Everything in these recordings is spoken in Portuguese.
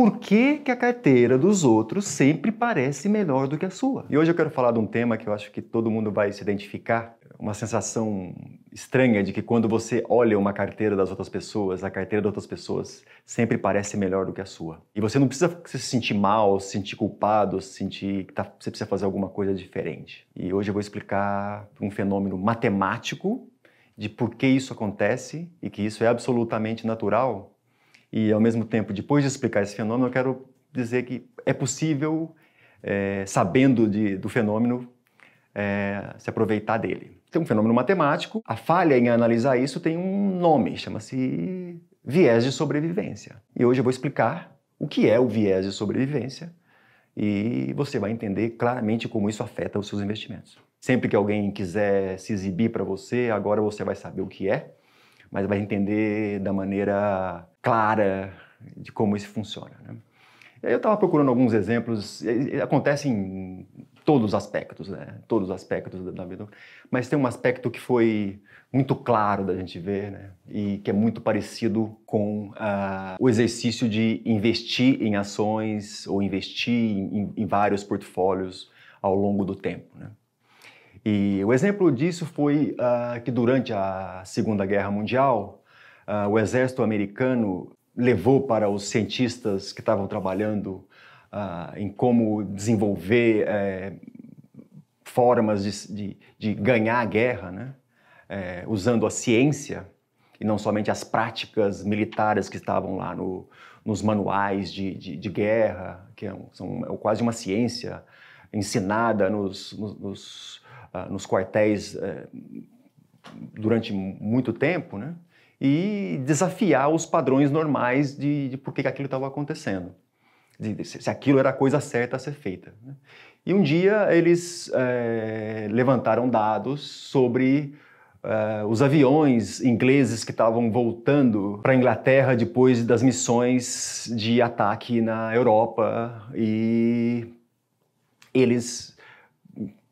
Por que, que a carteira dos outros sempre parece melhor do que a sua? E hoje eu quero falar de um tema que eu acho que todo mundo vai se identificar. Uma sensação estranha de que quando você olha uma carteira das outras pessoas, a carteira das outras pessoas sempre parece melhor do que a sua. E você não precisa se sentir mal, se sentir culpado, se sentir que tá, você precisa fazer alguma coisa diferente. E hoje eu vou explicar um fenômeno matemático de por que isso acontece e que isso é absolutamente natural e, ao mesmo tempo, depois de explicar esse fenômeno, eu quero dizer que é possível, é, sabendo de, do fenômeno, é, se aproveitar dele. Tem um fenômeno matemático, a falha em analisar isso tem um nome, chama-se viés de sobrevivência. E hoje eu vou explicar o que é o viés de sobrevivência e você vai entender claramente como isso afeta os seus investimentos. Sempre que alguém quiser se exibir para você, agora você vai saber o que é mas vai entender da maneira clara de como isso funciona. Né? Eu estava procurando alguns exemplos, acontece em todos os aspectos, né? todos os aspectos da vida, mas tem um aspecto que foi muito claro da gente ver né? e que é muito parecido com uh, o exercício de investir em ações ou investir em, em vários portfólios ao longo do tempo. Né? E o exemplo disso foi uh, que durante a Segunda Guerra Mundial, uh, o exército americano levou para os cientistas que estavam trabalhando uh, em como desenvolver eh, formas de, de, de, ganhar a guerra, né? Eh, usando a ciência e não somente as práticas militares que estavam lá no, nos manuais de, de, de guerra, que é são, quase uma ciência ensinada nos, nos, ah, nos quartéis eh, durante muito tempo, né? E desafiar os padrões normais de, de por que aquilo estava acontecendo, de, de, se aquilo era a coisa certa a ser feita. Né? E um dia eles é, levantaram dados sobre é, os aviões ingleses que estavam voltando para a Inglaterra depois das missões de ataque na Europa e eles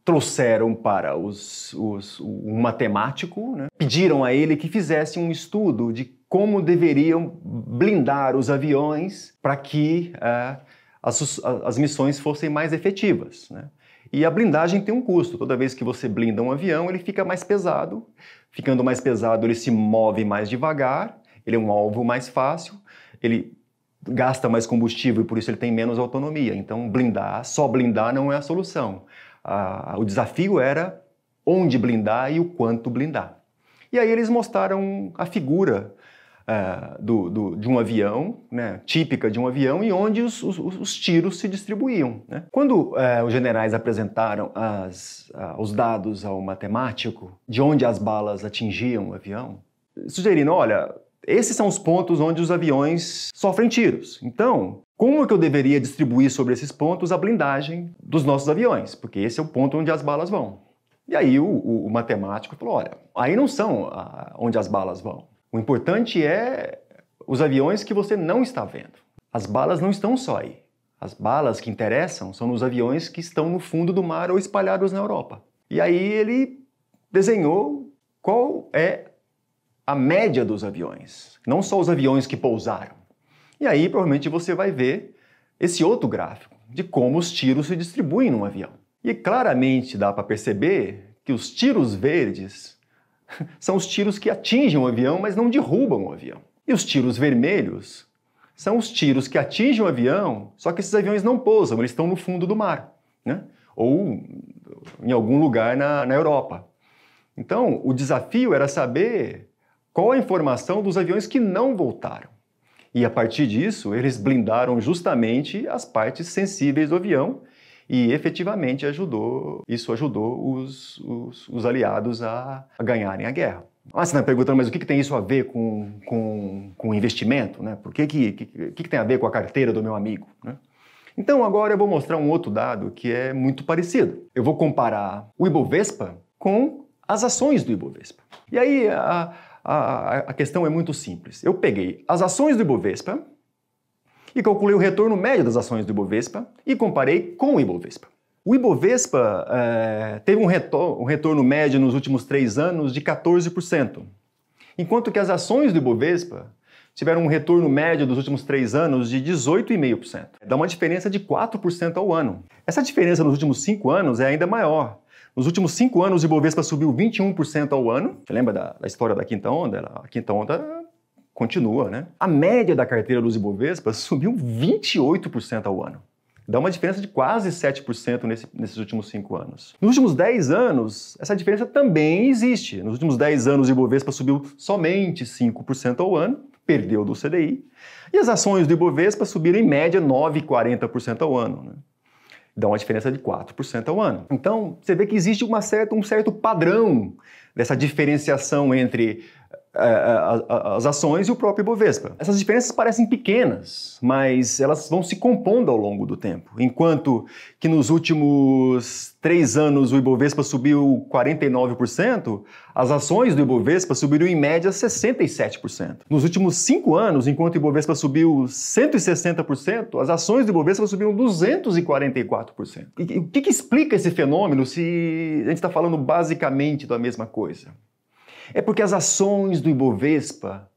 trouxeram para os, os, matemático, né? pediram a ele que fizesse um estudo de como deveriam blindar os aviões para que uh, as, as, missões fossem mais efetivas. Né? E a blindagem tem um custo. Toda vez que você blinda um avião, ele fica mais pesado. Ficando mais pesado, ele se move mais devagar, ele é um alvo mais fácil, ele gasta mais combustível e por isso ele tem menos autonomia. Então, blindar, só blindar não é a solução o desafio era onde blindar e o quanto blindar. E aí eles mostraram a figura uh, do, do, de um avião, né, típica de um avião, e onde os, os, os tiros se distribuíam. Né? Quando uh, os generais apresentaram as, uh, os dados ao matemático de onde as balas atingiam o avião, sugerindo, olha, esses são os pontos onde os aviões sofrem tiros. Então, como é que eu deveria distribuir sobre esses pontos a blindagem dos nossos aviões? Porque esse é o ponto onde as balas vão. E aí o, o, o matemático falou: olha, aí não são a, ah, onde as balas vão. O importante é os aviões que você não está vendo. As balas não estão só aí. As balas que interessam são nos aviões que estão no fundo do mar ou espalhados na Europa. E aí ele desenhou qual é a média dos aviões, não só os aviões que pousaram. E aí provavelmente você vai ver esse outro gráfico de como os tiros se distribuem num avião. E claramente dá para perceber que os tiros verdes são os tiros que atingem o avião, mas não derrubam o avião. E os tiros vermelhos são os tiros que atingem o avião, só que esses aviões não pousam, eles estão no fundo do mar, né? ou em algum lugar na, na Europa. Então, o desafio era saber qual a informação dos aviões que não voltaram. E a partir disso, eles blindaram justamente as partes sensíveis do avião e efetivamente ajudou, isso ajudou os, os, os aliados a, a, ganharem a guerra. Mas ah, você está perguntando, mas o que, que, tem isso a ver com, com, com investimento? Né? Por que, que, que, que tem a ver com a carteira do meu amigo? Né? Então agora eu vou mostrar um outro dado que é muito parecido. Eu vou comparar o Ibovespa com as ações do Ibovespa. E aí a, a, a questão é muito simples. Eu peguei as ações do Ibovespa e calculei o retorno médio das ações do Ibovespa e comparei com o Ibovespa. O Ibovespa é, teve um, retor um, retorno médio nos últimos três anos de 14%, enquanto que as ações do Ibovespa tiveram um retorno médio dos últimos três anos de 18,5%. Dá uma diferença de 4% ao ano. Essa diferença nos últimos cinco anos é ainda maior, nos últimos cinco anos, o Ibovespa subiu 21% ao ano. Você lembra da, da história da quinta onda? A quinta onda continua, né? A média da carteira dos Ibovespa subiu 28% ao ano. Dá uma diferença de quase 7% nesse, nesses últimos cinco anos. Nos últimos 10 anos, essa diferença também existe. Nos últimos 10 anos, o Ibovespa subiu somente 5% ao ano, perdeu do CDI, e as ações do Ibovespa subiram em média 9,40% ao ano. Né? dá uma diferença de 4% ao ano. Então, você vê que existe uma certa, um certo padrão dessa diferenciação entre é, é, as ações e o próprio Ibovespa. Essas diferenças parecem pequenas, mas elas vão se compondo ao longo do tempo. Enquanto que nos últimos três anos o Ibovespa subiu 49%, as ações do Ibovespa subiram em média 67%. Nos últimos cinco anos, enquanto o Ibovespa subiu 160%, as ações do Ibovespa subiram 244%. E o que, que explica esse fenômeno se a gente está falando basicamente da mesma coisa? É porque as ações do Ibovespa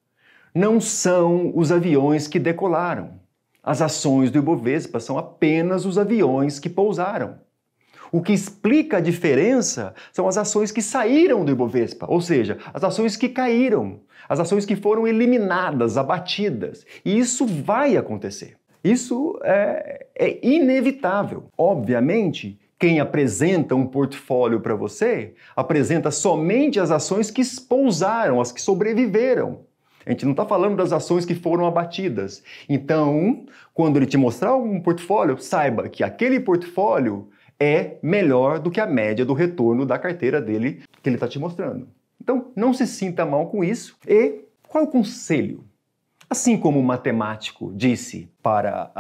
não são os aviões que decolaram. As ações do Ibovespa são apenas os aviões que pousaram. O que explica a diferença são as ações que saíram do Ibovespa, ou seja, as ações que caíram, as ações que foram eliminadas, abatidas. E isso vai acontecer. Isso é, é inevitável. Obviamente quem apresenta um portfólio para você apresenta somente as ações que pousaram, as que sobreviveram. A gente não está falando das ações que foram abatidas. Então, quando ele te mostrar um portfólio, saiba que aquele portfólio é melhor do que a média do retorno da carteira dele que ele está te mostrando. Então, não se sinta mal com isso. E qual é o conselho? Assim como o matemático disse para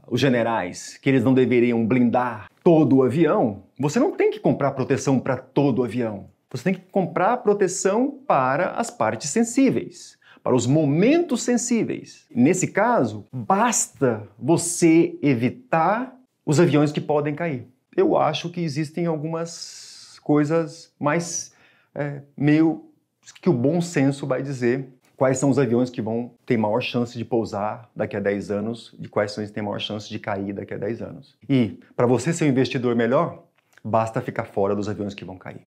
uh, os generais que eles não deveriam blindar todo o avião, você não tem que comprar proteção para todo o avião. Você tem que comprar proteção para as partes sensíveis, para os momentos sensíveis. Nesse caso, basta você evitar os aviões que podem cair. Eu acho que existem algumas coisas mais é, meio que o bom senso vai dizer quais são os aviões que vão ter maior chance de pousar daqui a 10 anos, de quais são os que têm maior chance de cair daqui a 10 anos. E para você ser um investidor melhor, basta ficar fora dos aviões que vão cair.